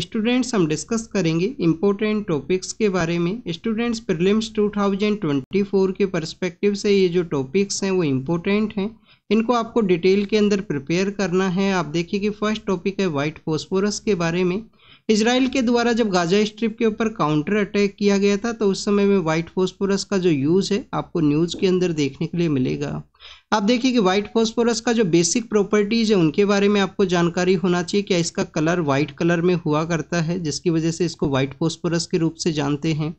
students हम discuss करेंगे important topics के बारे में स्टूडेंट्स प्रिलिम्स 2024 के परस्पेक्टिव से ये जो टॉपिक्स हैं वो इम्पोर्टेंट हैं इनको आपको डिटेल के अंदर प्रिपेयर करना है आप देखिए कि फर्स्ट टॉपिक है वाइट फॉस्फोरस के बारे में इसराइल के द्वारा जब गाजा स्ट्रिप के ऊपर काउंटर अटैक किया गया था तो उस समय में व्हाइट फोस्फोरस का जो यूज़ है आपको न्यूज़ के अंदर देखने के लिए मिलेगा आप देखिए कि व्हाइट फोस्फोरस का जो बेसिक प्रॉपर्टीज़ है उनके बारे में आपको जानकारी होना चाहिए क्या इसका कलर व्हाइट कलर में हुआ करता है जिसकी वजह से इसको व्हाइट फोस्फोरस के रूप से जानते हैं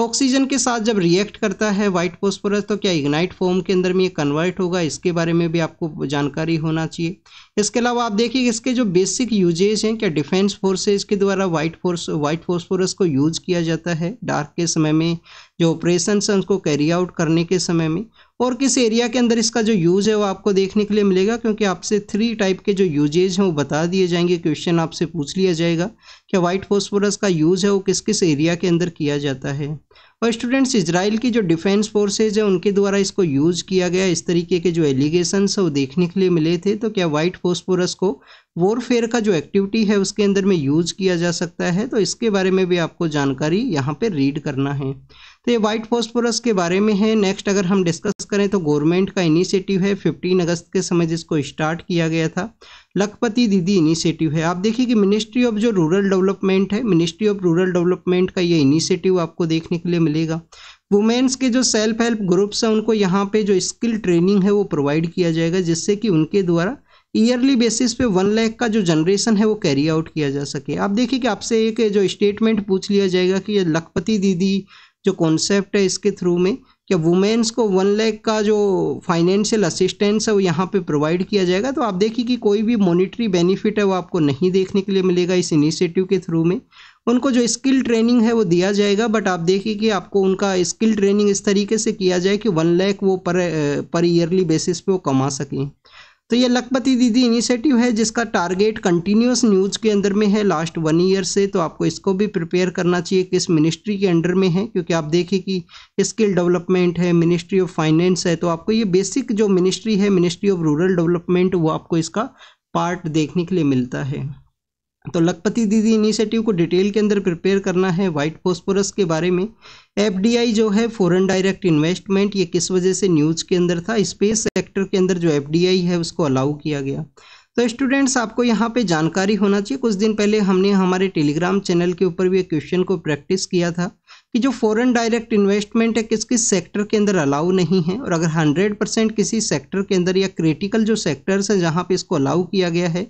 ऑक्सीजन के साथ जब रिएक्ट करता है वाइट फॉस्फोरस तो क्या इग्नाइट फॉर्म के अंदर में ये कन्वर्ट होगा इसके बारे में भी आपको जानकारी होना चाहिए इसके अलावा आप देखिए इसके जो बेसिक यूजेज हैं क्या डिफेंस फोर्सेज के द्वारा वाइट फोर्स वाइट फॉस्फोरस को यूज किया जाता है डार्क के समय में जो ऑपरेशन हैं उसको कैरी आउट करने के समय में और किस एरिया के अंदर इसका जो यूज़ है वो आपको देखने के लिए मिलेगा क्योंकि आपसे थ्री टाइप के जो यूजेज हैं वो बता दिए जाएंगे क्वेश्चन आपसे पूछ लिया जाएगा कि वाइट फॉस्फोरस का यूज़ है वो किस किस एरिया के अंदर किया जाता है और स्टूडेंट्स इसराइल की जो डिफेंस फोर्सेज है उनके द्वारा इसको यूज़ किया गया इस तरीके के जो एलिगेशन है वो देखने के लिए मिले थे तो क्या व्हाइट फॉस्फोरस को वॉरफेयर का जो एक्टिविटी है उसके अंदर में यूज़ किया जा सकता है तो इसके बारे में भी आपको जानकारी यहाँ पर रीड करना है तो ये व्हाइट फॉस्फोरस के बारे में है नेक्स्ट अगर हम डिस्कस करें तो गवर्नमेंट का इनिशिएटिव है 15 अगस्त के समय जिसको स्टार्ट किया गया था लखपति दीदी इनिशिएटिव है आप देखिए कि मिनिस्ट्री ऑफ जो रूरल डेवलपमेंट है मिनिस्ट्री ऑफ रूरल डेवलपमेंट का ये इनिशिएटिव आपको देखने के लिए मिलेगा वुमेन्स के जो सेल्फ हेल्प ग्रुप्स हैं उनको यहाँ पे जो स्किल ट्रेनिंग है वो प्रोवाइड किया जाएगा जिससे कि उनके द्वारा ईयरली बेसिस पे वन लैख का जो जनरेशन है वो कैरी आउट किया जा सके आप देखिए कि आपसे एक जो स्टेटमेंट पूछ लिया जाएगा कि ये लखपति दीदी जो कॉन्सेप्ट है इसके थ्रू में क्या वुमेन्स को वन लैख का जो फाइनेंशियल असिस्टेंस है वो यहाँ पे प्रोवाइड किया जाएगा तो आप देखिए कि कोई भी मॉनिटरी बेनिफिट है वो आपको नहीं देखने के लिए मिलेगा इस इनिशिएटिव के थ्रू में उनको जो स्किल ट्रेनिंग है वो दिया जाएगा बट आप देखिए कि आपको उनका स्किल ट्रेनिंग इस तरीके से किया जाए कि वन लैख वो पर पर ईयरली बेसिस पे वो कमा सकें तो ये लखपति दीदी इनिशिएटिव है जिसका टारगेट कंटिन्यूस न्यूज़ के अंदर में है लास्ट वन ईयर से तो आपको इसको भी प्रिपेयर करना चाहिए किस मिनिस्ट्री के अंडर में है क्योंकि आप देखें कि स्किल डेवलपमेंट है मिनिस्ट्री ऑफ फाइनेंस है तो आपको ये बेसिक जो मिनिस्ट्री है मिनिस्ट्री ऑफ रूरल डेवलपमेंट वो आपको इसका पार्ट देखने के लिए मिलता है तो लखपति दीदी इनिशिएटिव को डिटेल के अंदर प्रिपेयर करना है व्हाइट फॉस्फोरस के बारे में एफडीआई जो है फॉरेन डायरेक्ट इन्वेस्टमेंट ये किस वजह से न्यूज के अंदर था स्पेस सेक्टर के अंदर जो एफडीआई है उसको अलाउ किया गया तो स्टूडेंट्स आपको यहाँ पे जानकारी होना चाहिए कुछ दिन पहले हमने हमारे टेलीग्राम चैनल के ऊपर भी एक क्वेश्चन को प्रैक्टिस किया था कि जो फॉरेन डायरेक्ट इन्वेस्टमेंट है किस किस सेक्टर के अंदर अलाउ नहीं है और अगर 100 परसेंट किसी सेक्टर के अंदर या क्रिटिकल जो सेक्टर्स हैं जहाँ पे इसको अलाउ किया गया है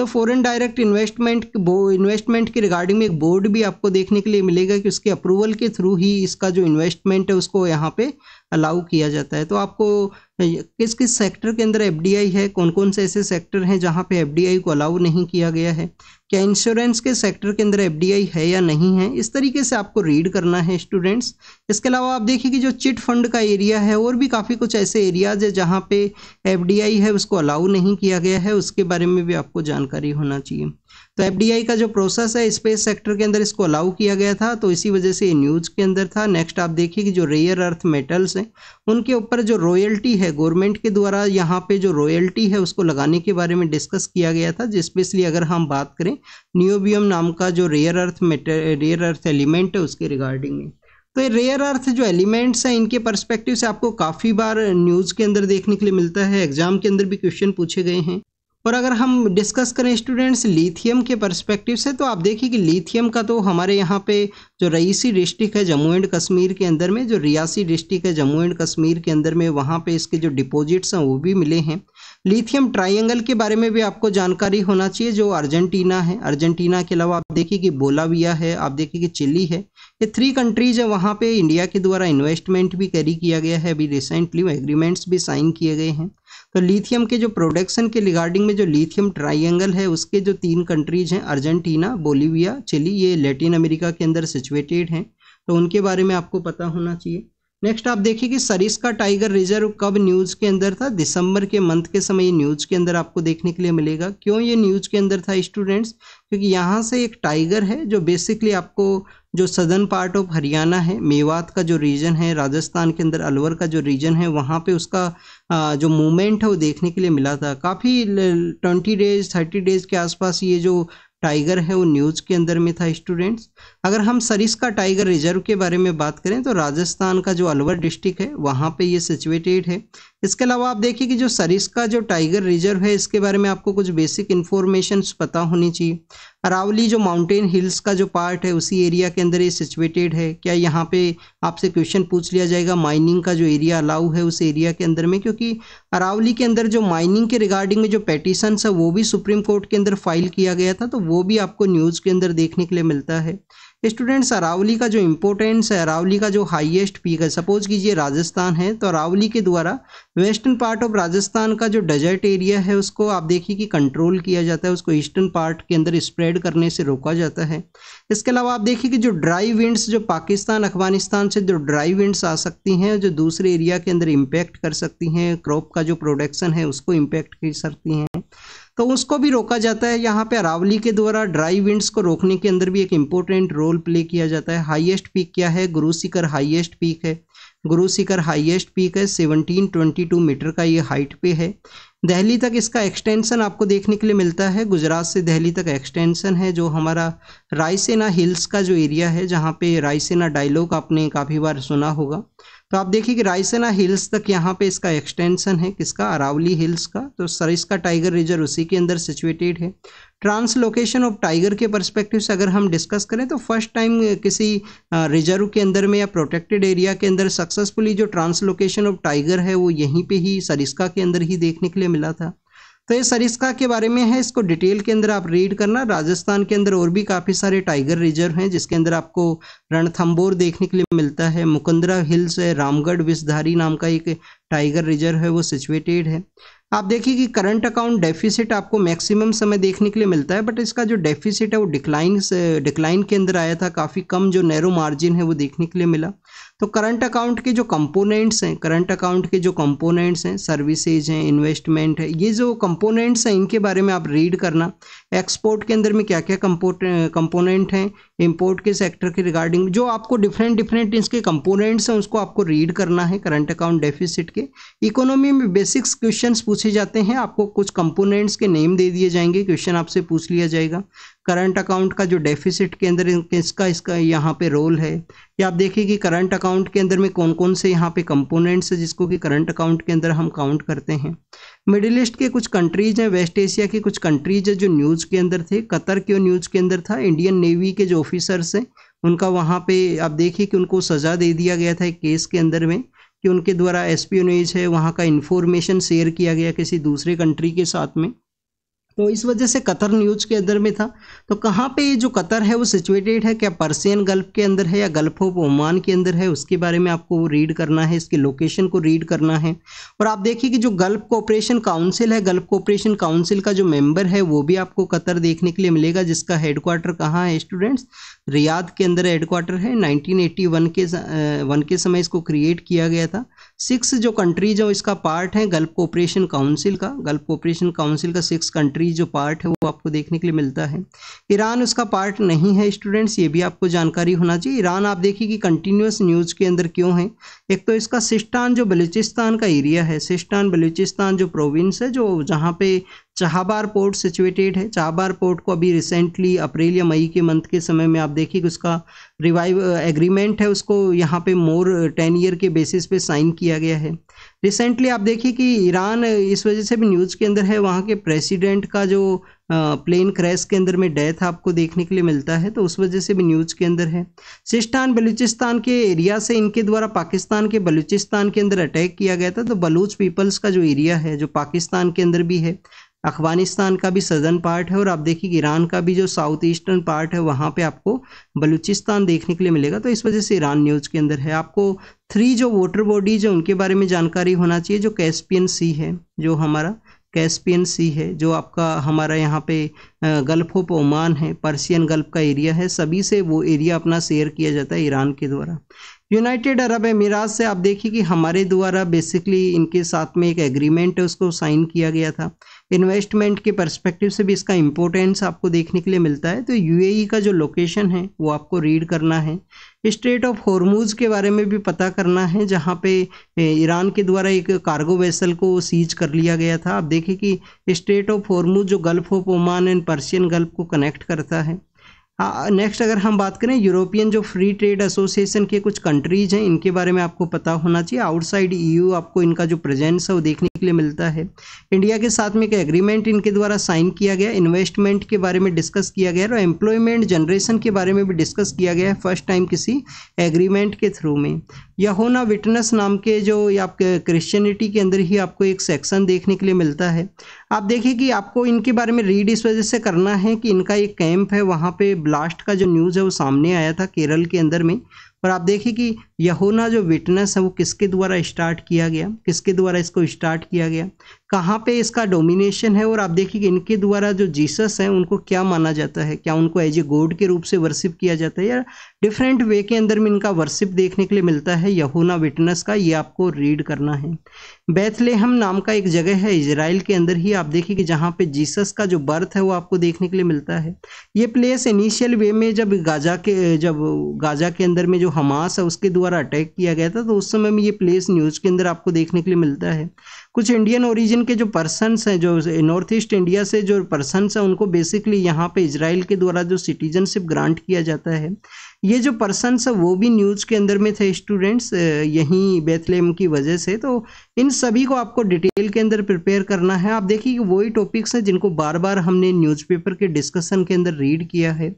तो फॉरेन डायरेक्ट इन्वेस्टमेंट इन्वेस्टमेंट के रिगार्डिंग में एक बोर्ड भी आपको देखने के लिए मिलेगा कि उसके अप्रूवल के थ्रू ही इसका जो इन्वेस्टमेंट है उसको यहाँ पे अलाउ किया जाता है तो आपको किस किस सेक्टर के अंदर एफडीआई है कौन कौन से ऐसे सेक्टर हैं जहाँ पे एफडीआई को अलाउ नहीं किया गया है क्या इंश्योरेंस के सेक्टर के अंदर एफडीआई है या नहीं है इस तरीके से आपको रीड करना है स्टूडेंट्स इसके अलावा आप देखिए कि जो चिट फंड का एरिया है और भी काफ़ी कुछ ऐसे एरियाज है जहाँ पे एफडीआई है उसको अलाउ नहीं किया गया है उसके बारे में भी आपको जानकारी जानकारी होना चाहिए तो एफ का जो प्रोसेस है स्पेस सेक्टर के अंदर इसको अलाउ किया गया था तो इसी वजह से न्यूज़ के अंदर था नेक्स्ट आप देखिए कि जो रेयर अर्थ मेटल्स हैं उनके ऊपर जो रॉयल्टी है गवर्नमेंट के द्वारा यहाँ पे जो रॉयल्टी है उसको लगाने के बारे में डिस्कस किया गया था स्पेशली अगर हम बात करें न्योबियम नाम का जो rare earth metal rare earth element है उसके रिगार्डिंग में तो ये रेयर अर्थ जो एलिमेंट्स हैं इनके पर्सपेक्टिव से आपको काफ़ी बार न्यूज़ के अंदर देखने के लिए मिलता है एग्जाम के अंदर भी क्वेश्चन पूछे गए हैं और अगर हम डिस्कस करें स्टूडेंट्स लिथियम के परस्पेक्टिव से तो आप देखिए कि लिथियम का तो हमारे यहाँ पे जो रईसी डिस्ट्रिक्ट है जम्मू एंड कश्मीर के अंदर में जो रियासी डिस्ट्रिक्ट है जम्मू एंड कश्मीर के अंदर में वहाँ पे इसके जो डिपॉजिट्स हैं वो भी मिले हैं लिथियम ट्रायंगल के बारे में भी आपको जानकारी होना चाहिए जो अर्जेंटीना है अर्जेंटीना के अलावा आप देखिए कि बोलाविया है आप देखिए कि चिली है ये थ्री कंट्रीज है वहाँ पे इंडिया के द्वारा इन्वेस्टमेंट भी कैरी किया गया है अभी रिसेंटली एग्रीमेंट्स भी साइन किए गए हैं तो लिथियम के जो प्रोडक्शन के रिगार्डिंग में जो लिथियम ट्राइंगल है उसके जो तीन कंट्रीज हैं अर्जेंटीना बोलीविया चिली ये लेटिन अमेरिका के अंदर सिचुएटेड हैं तो उनके बारे में आपको पता होना चाहिए नेक्स्ट आप देखिए कि सरिस का टाइगर रिजर्व कब न्यूज़ के अंदर था दिसंबर के मंथ के समय ये न्यूज़ के अंदर आपको देखने के लिए मिलेगा क्यों ये न्यूज़ के अंदर था स्टूडेंट्स क्योंकि यहाँ से एक टाइगर है जो बेसिकली आपको जो सदर्न पार्ट ऑफ हरियाणा है मेवात का जो रीजन है राजस्थान के अंदर अलवर का जो रीजन है वहाँ पे उसका जो मूवमेंट है वो देखने के लिए मिला था काफ़ी ट्वेंटी डेज थर्टी डेज के आसपास ये जो टाइगर है वो न्यूज़ के अंदर में था स्टूडेंट्स अगर हम सरिस्का टाइगर रिजर्व के बारे में बात करें तो राजस्थान का जो अलवर डिस्ट्रिक्ट है वहाँ पे ये सिचुएटेड है इसके अलावा आप देखिए कि जो सरिस्का जो टाइगर रिजर्व है इसके बारे में आपको कुछ बेसिक इन्फॉर्मेशन पता होनी चाहिए अरावली जो माउंटेन हिल्स का जो पार्ट है उसी एरिया के अंदर ये सिचुएटेड है क्या यहाँ पे आपसे क्वेश्चन पूछ लिया जाएगा माइनिंग का जो एरिया अलाउ है उस एरिया के अंदर में क्योंकि अरावली के अंदर जो माइनिंग के रिगार्डिंग में जो पेटिशन है वो भी सुप्रीम कोर्ट के अंदर फाइल किया गया था तो वो भी आपको न्यूज़ के अंदर देखने के लिए मिलता है स्टूडेंट्स अरावली का जो इम्पोर्टेंस है अरावली का जो हाईएस्ट पीक है सपोज कीजिए राजस्थान है तो अरावली के द्वारा वेस्टर्न पार्ट ऑफ राजस्थान का जो डेजर्ट एरिया है उसको आप देखिए कि कंट्रोल किया जाता है उसको ईस्टर्न पार्ट के अंदर स्प्रेड करने से रोका जाता है इसके अलावा आप देखिए कि जो ड्राई विंड्स जो पाकिस्तान अफगानिस्तान से जो ड्राई विंड्स आ सकती हैं जो दूसरे एरिया के अंदर इम्पैक्ट कर सकती हैं क्रॉप का जो प्रोडक्शन है उसको इम्पैक्ट कर सकती हैं तो उसको भी रोका जाता है यहाँ पे अरावली के द्वारा ड्राई विंड्स को रोकने के अंदर भी एक इम्पोर्टेंट रोल प्ले किया जाता है हाईएस्ट पीक क्या है गुरु शिखर हाइएस्ट पीक है गुरु शिखर हाइएस्ट पीक है 1722 मीटर का ये हाइट पे है दहली तक इसका एक्सटेंशन आपको देखने के लिए मिलता है गुजरात से दहली तक एक्सटेंशन है जो हमारा रायसेना हिल्स का जो एरिया है जहाँ पे रायसेना डायलॉग आपने काफ़ी बार सुना होगा तो आप देखिए कि रायसेना हिल्स तक यहाँ पे इसका एक्सटेंशन है किसका अरावली हिल्स का तो सर इसका टाइगर रिजर्व उसी के अंदर सिचुएटेड है ट्रांसलोकेशन ऑफ टाइगर के परस्पेक्टिव से अगर हम डिस्कस करें तो फर्स्ट टाइम किसी रिजर्व के अंदर में या प्रोटेक्टेड एरिया के अंदर सक्सेसफुली जो ट्रांसलोकेशन ऑफ टाइगर है वो यहीं पे ही सरिस्का के अंदर ही देखने के लिए मिला था तो ये सरिस्का के बारे में है इसको डिटेल के अंदर आप रीड करना राजस्थान के अंदर और भी काफ़ी सारे टाइगर रिजर्व हैं जिसके अंदर आपको रणथम्बोर देखने के लिए मिलता है मुकंदरा हिल्स है रामगढ़ विषधारी नाम का एक टाइगर रिजर्व है वो सिचुएटेड है आप देखिए कि करंट अकाउंट डेफिसिट आपको मैक्सिमम समय देखने के लिए मिलता है बट इसका जो डेफिसिट है वो डिक्लाइन डिक्लाइन के अंदर आया था काफ़ी कम जो नैरो मार्जिन है वो देखने के लिए मिला तो करंट अकाउंट के जो कंपोनेंट्स हैं करंट अकाउंट के जो कंपोनेंट्स हैं सर्विसेज हैं इन्वेस्टमेंट है ये जो कंपोनेंट्स हैं इनके बारे में आप रीड करना एक्सपोर्ट के अंदर में क्या क्या कंपोनेंट हैं इंपोर्ट के सेक्टर के रिगार्डिंग जो आपको डिफरेंट डिफरेंट इसके कंपोनेंट्स हैं उसको आपको रीड करना है करंट अकाउंट डेफिसिट के इकोनॉमी में बेसिक्स क्वेश्चन पूछे जाते हैं आपको कुछ कंपोनेंट्स के नेम दे दिए जाएंगे क्वेश्चन आपसे पूछ लिया जाएगा करंट अकाउंट का जो डेफिसिट के अंदर इसका इसका यहाँ पे रोल है या आप देखिए कि करंट अकाउंट के अंदर में कौन कौन से यहाँ पे कंपोनेंट्स है जिसको कि करंट अकाउंट के अंदर हम काउंट करते हैं मिडिल ईस्ट के कुछ कंट्रीज हैं वेस्ट एशिया के कुछ कंट्रीज है जो न्यूज़ के अंदर थे कतर के न्यूज़ के अंदर था इंडियन नेवी के जो ऑफिसर्स हैं उनका वहाँ पे आप देखिए कि उनको सज़ा दे दिया गया था एक केस के अंदर में कि उनके द्वारा एस है वहाँ का इन्फॉर्मेशन शेयर किया गया किसी दूसरे कंट्री के साथ में तो इस वजह से कतर न्यूज के अंदर में था तो कहाँ पे ये जो कतर है वो सिचुएटेड है क्या पर्सियन गल्फ के अंदर है या गल्फ ऑफ ओमान के अंदर है उसके बारे में आपको वो रीड करना है इसके लोकेशन को रीड करना है और आप देखिए कि जो गल्फ कोऑपरेशन काउंसिल है गल्फ कोऑपरेशन काउंसिल का जो मेंबर है वो भी आपको कतर देखने के लिए मिलेगा जिसका हेडक्वार्टर कहाँ है स्टूडेंट्स रियाद के अंदर हेडक्वार्टर है नाइनटीन के वन के समय इसको क्रिएट किया गया था सिक्स जो कंट्रीज है इसका पार्ट है गल्फ कोऑपरेशन काउंसिल का गल्फ कोऑपरेशन काउंसिल का सिक्स कंट्रीज जो पार्ट है वो आपको देखने के लिए मिलता है ईरान उसका पार्ट नहीं है स्टूडेंट्स ये भी आपको जानकारी होना चाहिए ईरान आप देखिए कि कंटिन्यूस न्यूज़ के अंदर क्यों है एक तो इसका सिस्टान जो बलूचिस्तान का एरिया है सिस्टान बलूचिस्तान जो प्रोविंस है जो जहाँ पे चाहबार पोर्ट सिचुएटेड है चाहबार पोर्ट को अभी रिसेंटली अप्रैल या मई के मंथ के समय में आप देखिए कि उसका रिवाइव एग्रीमेंट है उसको यहाँ पे मोर टेन ईयर के बेसिस पे साइन किया गया है रिसेंटली आप देखिए कि ईरान इस वजह से भी न्यूज़ के अंदर है वहाँ के प्रेसिडेंट का जो प्लेन क्रैश के अंदर में डेथ आपको देखने के लिए मिलता है तो उस वजह से भी न्यूज़ के अंदर है सिस्टान बलूचिस्तान के एरिया से इनके द्वारा पाकिस्तान के बलूचिस्तान के अंदर अटैक किया गया था तो बलूच पीपल्स का जो एरिया है जो पाकिस्तान के अंदर भी है अफगानिस्तान का भी सदर्न पार्ट है और आप देखिए ईरान का भी जो साउथ ईस्टर्न पार्ट है वहाँ पे आपको बलूचिस्तान देखने के लिए मिलेगा तो इस वजह से ईरान न्यूज़ के अंदर है आपको थ्री जो वाटर बॉडीज है उनके बारे में जानकारी होना चाहिए जो कैस्पियन सी है जो हमारा कैस्पियन सी है जो आपका हमारा यहाँ पे गल्फ ऑफ ओमान है पर्सियन गल्फ का एरिया है सभी से वो एरिया अपना शेयर किया जाता है ईरान के द्वारा यूनाइटेड अरब अमीरात से आप देखिए कि हमारे द्वारा बेसिकली इनके साथ में एक एग्रीमेंट है उसको साइन किया गया था इन्वेस्टमेंट के पर्सपेक्टिव से भी इसका इम्पोर्टेंस आपको देखने के लिए मिलता है तो यूएई e का जो लोकेशन है वो आपको रीड करना है स्ट्रेट ऑफ हॉर्मूज के बारे में भी पता करना है जहाँ पे ईरान के द्वारा एक कार्गो वेसल को सीज कर लिया गया था आप देखिए कि स्ट्रेट ऑफ हॉर्मूज जो Gulf of Oman and Persian Gulf को कनेक्ट करता है नेक्स्ट हाँ, अगर हम बात करें यूरोपियन जो फ्री ट्रेड एसोसिएशन के कुछ कंट्रीज़ हैं इनके बारे में आपको पता होना चाहिए आउटसाइड ईयू आपको इनका जो प्रेजेंस है वो देखने के लिए मिलता है इंडिया के साथ में एक एग्रीमेंट इनके द्वारा साइन किया गया इन्वेस्टमेंट के बारे में डिस्कस किया गया और एम्प्लॉयमेंट जनरेशन के बारे में भी डिस्कस किया गया है फर्स्ट टाइम किसी एग्रीमेंट के थ्रू में यहोना विटनेस नाम के जो आप क्रिश्चियनिटी के अंदर ही आपको एक सेक्शन देखने के लिए मिलता है आप देखिए कि आपको इनके बारे में रीड इस वजह से करना है कि इनका एक कैंप है वहाँ पे ब्लास्ट का जो न्यूज़ है वो सामने आया था केरल के अंदर में और आप देखिए कि यहोना जो विटनेस है वो किसके द्वारा स्टार्ट किया गया किसके द्वारा इसको स्टार्ट किया गया कहाँ पे इसका डोमिनेशन है और आप देखिए इनके द्वारा जो जीसस हैं उनको क्या माना जाता है क्या उनको एज ए गॉड के रूप से वर्शिप किया जाता है या डिफरेंट वे के अंदर में इनका वर्शिप देखने के लिए मिलता है यहूना विटनेस का ये आपको रीड करना है बैथलेहम नाम का एक जगह है इसराइल के अंदर ही आप देखिए कि जहाँ पे जीसस का जो बर्थ है वो आपको देखने के लिए मिलता है ये प्लेस इनिशियल वे में जब गाजा के जब गाजा के अंदर में जो हमास है उसके द्वारा अटैक किया गया था तो उस समय में ये प्लेस न्यूज़ के अंदर आपको देखने के लिए मिलता है कुछ इंडियन ओरिजिन लेकिन के जो पर्सनस हैं जो नॉर्थ ईस्ट इंडिया से जो पर्सनस हैं उनको बेसिकली यहाँ पे इसराइल के द्वारा जो सिटीजनशिप ग्रांट किया जाता है ये जो पर्सनस हैं वो भी न्यूज़ के अंदर में थे स्टूडेंट्स यहीं बेथलेम की वजह से तो इन सभी को आपको डिटेल के अंदर प्रिपेयर करना है आप देखिए वही टॉपिक्स हैं जिनको बार बार हमने न्यूज़पेपर के डिस्कशन के अंदर रीड किया है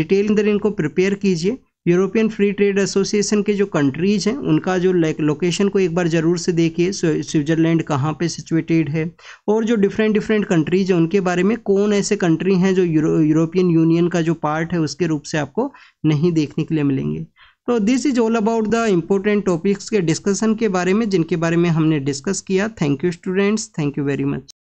डिटेल अंदर इनको प्रिपेयर कीजिए यूरोपियन फ्री ट्रेड एसोसिएशन के जो कंट्रीज हैं उनका जो लोकेशन को एक बार ज़रूर से देखिए स्विट्ज़रलैंड कहाँ पे सिचुएटेड है और जो डिफरेंट डिफरेंट कंट्रीज हैं उनके बारे में कौन ऐसे कंट्री हैं जो यूरोपियन यूनियन का जो पार्ट है उसके रूप से आपको नहीं देखने के लिए मिलेंगे तो this is all about the important topics के डिस्कशन के बारे में जिनके बारे में हमने डिस्कस किया thank you students thank you very much